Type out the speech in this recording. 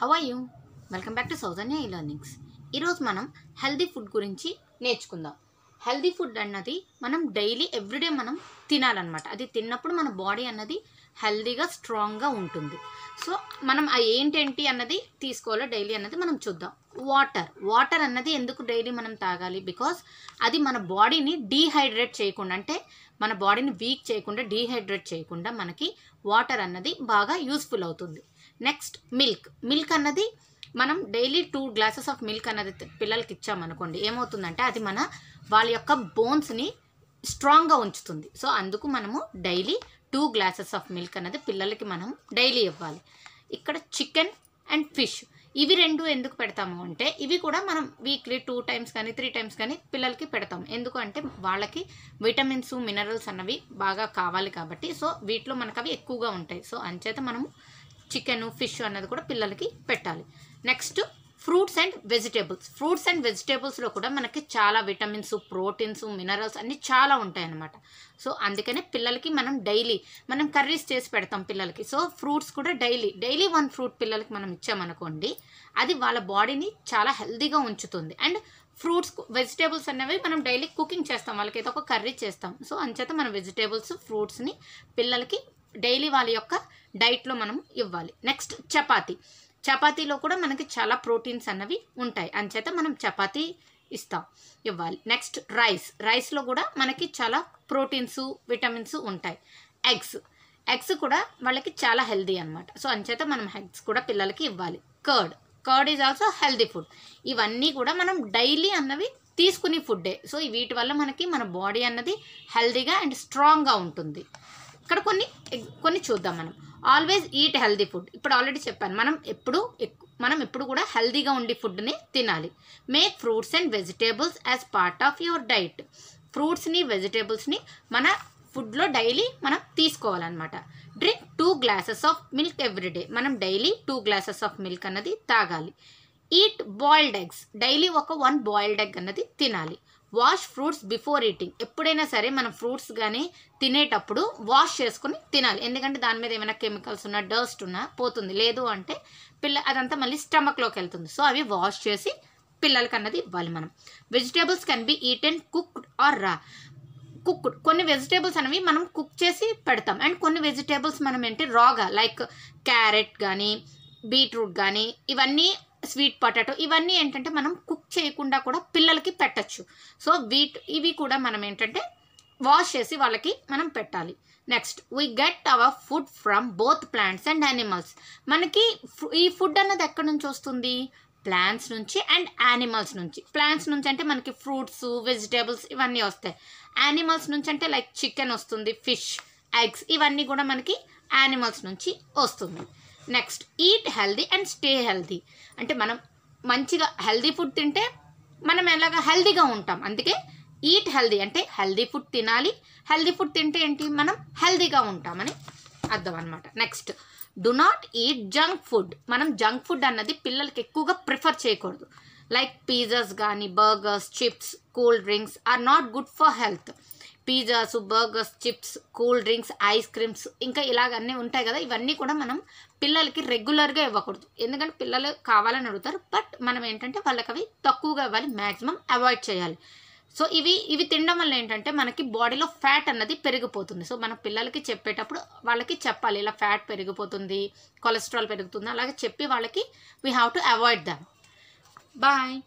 have are you welcome back to Soujanya ఈ learnings ఈరోజు మనం హెల్దీ ఫుడ్ గురించి నేర్చుకుందాం హెల్దీ ఫుడ్ అన్నది మనం డైలీ ఎవ్రీడే మనం తినాలన్నమాట అది తిన్నప్పుడు మన బాడీ అన్నది హెల్దీగా స్ట్రాంగ్గా ఉంటుంది సో మనం ఏంటేంటి అన్నది తీసుకోవాలో డైలీ అన్నది మనం చూద్దాం వాటర్ వాటర్ అన్నది ఎందుకు డైలీ మనం తాగాలి బికాస్ అది మన బాడీని డీహైడ్రేట్ చేయకుండా అంటే మన బాడీని వీక్ చేయకుండా డీహైడ్రేట్ చేయకుండా మనకి వాటర్ అన్నది బాగా యూస్ఫుల్ అవుతుంది నెక్స్ట్ మిల్క్ మిల్క్ అన్నది మనం daily two glasses of milk అన్నది పిల్లలకి ఇచ్చామనుకోండి ఏమవుతుందంటే అది మన వాళ్ళ యొక్క బోన్స్ని స్ట్రాంగ్గా ఉంచుతుంది సో అందుకు మనము daily two glasses of milk అన్నది పిల్లలకి మనం డైలీ ఇవ్వాలి ఇక్కడ చికెన్ అండ్ ఫిష్ ఇవి రెండు ఎందుకు పెడతాము అంటే ఇవి కూడా మనం వీక్లీ టూ టైమ్స్ కానీ త్రీ టైమ్స్ కానీ పిల్లలకి పెడతాం ఎందుకు అంటే వాళ్ళకి విటమిన్స్ మినరల్స్ అన్నవి బాగా కావాలి కాబట్టి సో వీటిలో మనకు అవి ఎక్కువగా ఉంటాయి సో అంచేత మనము చికెను ఫిష్ అన్నది కూడా పిల్లలకి పెట్టాలి next fruits and vegetables fruits and వెజిటేబుల్స్లో కూడా మనకి చాలా విటమిన్స్ ప్రోటీన్స్ మినరల్స్ అన్నీ చాలా ఉంటాయన్నమాట సో అందుకనే పిల్లలకి మనం డైలీ మనం కర్రీస్ చేసి పెడతాం పిల్లలకి సో ఫ్రూట్స్ కూడా డైలీ డైలీ వన్ ఫ్రూట్ పిల్లలకి మనం ఇచ్చామనుకోండి అది వాళ్ళ బాడీని చాలా హెల్దీగా ఉంచుతుంది అండ్ ఫ్రూట్స్ వెజిటేబుల్స్ అనేవి మనం డైలీ కుకింగ్ చేస్తాం వాళ్ళకి ఏదో ఒక కర్రీ చేస్తాం సో అంచేత మనం వెజిటేబుల్స్ ఫ్రూట్స్ని పిల్లలకి డైలీ వాళ్ళ యొక్క డైట్లో మనం ఇవ్వాలి నెక్స్ట్ చపాతీ చపాతీలో కూడా మనకి చాలా ప్రోటీన్స్ అన్నవి ఉంటాయి అంచేత మనం చపాతీ ఇస్తాం ఇవ్వాలి నెక్స్ట్ రైస్ రైస్లో కూడా మనకి చాలా ప్రోటీన్స్ విటమిన్స్ ఉంటాయి ఎగ్స్ ఎగ్స్ కూడా వాళ్ళకి చాలా హెల్దీ అనమాట సో అంచేత మనం ఎగ్స్ కూడా పిల్లలకి ఇవ్వాలి curd curd is also healthy food ఇవన్నీ కూడా మనం డైలీ అన్నవి తీసుకునే ఫుడ్డే సో వీటి వల్ల మనకి మన బాడీ అన్నది హెల్దీగా అండ్ స్ట్రాంగ్గా ఉంటుంది ఇక్కడ కొన్ని కొన్ని చూద్దాం మనం ఆల్వేస్ ఈట్ హెల్దీ ఫుడ్ ఇప్పుడు ఆల్రెడీ చెప్పాను మనం ఎప్పుడు మనం ఎప్పుడు కూడా హెల్దీగా ఉండే ఫుడ్ని తినాలి make fruits and vegetables as part of your diet ఫ్రూట్స్ని వెజిటేబుల్స్ని మన ఫుడ్లో డైలీ మనం తీసుకోవాలన్నమాట drink two glasses of milk everyday మనం daily two glasses of milk అన్నది తాగాలి ఈట్ బాయిల్డ్ ఎగ్స్ డైలీ ఒక వన్ బాయిల్డ్ ఎగ్ అన్నది తినాలి వాష్ ఫ్రూట్స్ బిఫోర్ ఈటింగ్ ఎప్పుడైనా సరే మనం ఫ్రూట్స్ కానీ తినేటప్పుడు వాష్ చేసుకుని తినాలి ఎందుకంటే దాని మీద ఏమైనా కెమికల్స్ ఉన్నా డస్ట్ ఉన్నా పోతుంది లేదు అంటే పిల్ల అదంతా మళ్ళీ స్టమక్లోకి వెళ్తుంది సో అవి వాష్ చేసి పిల్లలకి అన్నది ఇవ్వాలి మనం vegetables can be eaten cooked or raw cooked కొన్ని వెజిటేబుల్స్ అనేవి మనం కుక్ చేసి పెడతాం అండ్ కొన్ని వెజిటేబుల్స్ మనం ఏంటి రాగా లైక్ క్యారెట్ కానీ బీట్రూట్ కానీ ఇవన్నీ స్వీట్ పొటాటో ఇవన్నీ ఏంటంటే మనం కుక్ చేయకుండా కూడా పిల్లలకి పెట్టచ్చు సో వీటి ఇవి కూడా మనం ఏంటంటే వాష్ చేసి వాళ్ళకి మనం పెట్టాలి next we get our food from both plants and animals మనకి ఈ ఫుడ్ అన్నది ఎక్కడి నుంచి వస్తుంది ప్లాంట్స్ నుంచి అండ్ యానిమల్స్ నుంచి ప్లాంట్స్ నుంచి అంటే మనకి ఫ్రూట్స్ వెజిటేబుల్స్ ఇవన్నీ వస్తాయి యానిమల్స్ నుంచి అంటే లైక్ చికెన్ వస్తుంది ఫిష్ ఎగ్స్ ఇవన్నీ కూడా మనకి యానిమల్స్ నుంచి వస్తుంది next eat healthy and stay healthy అంటే మనం మంచిగా హెల్దీ ఫుడ్ తింటే మనం ఎలాగ హెల్దీగా ఉంటాం అందుకే ఈట్ హెల్దీ అంటే హెల్దీ ఫుడ్ తినాలి హెల్దీ ఫుడ్ తింటే ఏంటి మనం హెల్దీగా ఉంటామని అర్థం అనమాట next do not eat junk food మనం జంక్ ఫుడ్ అన్నది పిల్లలకి ఎక్కువగా ప్రిఫర్ చేయకూడదు లైక్ పిజ్జాస్ కానీ burgers chips cool drinks are not good for health pizzas burgers chips cool drinks ice creams ఇంకా ఇలాగన్నీ ఉంటాయి కదా ఇవన్నీ కూడా మనం పిల్లలకి రెగ్యులర్గా ఇవ్వకూడదు ఎందుకంటే పిల్లలు కావాలని అడుగుతారు బట్ మనం ఏంటంటే వాళ్ళకి అవి తక్కువగా ఇవ్వాలి మ్యాక్సిమం అవాయిడ్ చేయాలి సో ఇవి ఇవి తినడం వల్ల ఏంటంటే మనకి బాడీలో ఫ్యాట్ అన్నది పెరిగిపోతుంది సో మన పిల్లలకి చెప్పేటప్పుడు వాళ్ళకి చెప్పాలి ఇలా ఫ్యాట్ పెరిగిపోతుంది కొలెస్ట్రాల్ పెరుగుతుంది అలాగే చెప్పి వాళ్ళకి we have to avoid them bye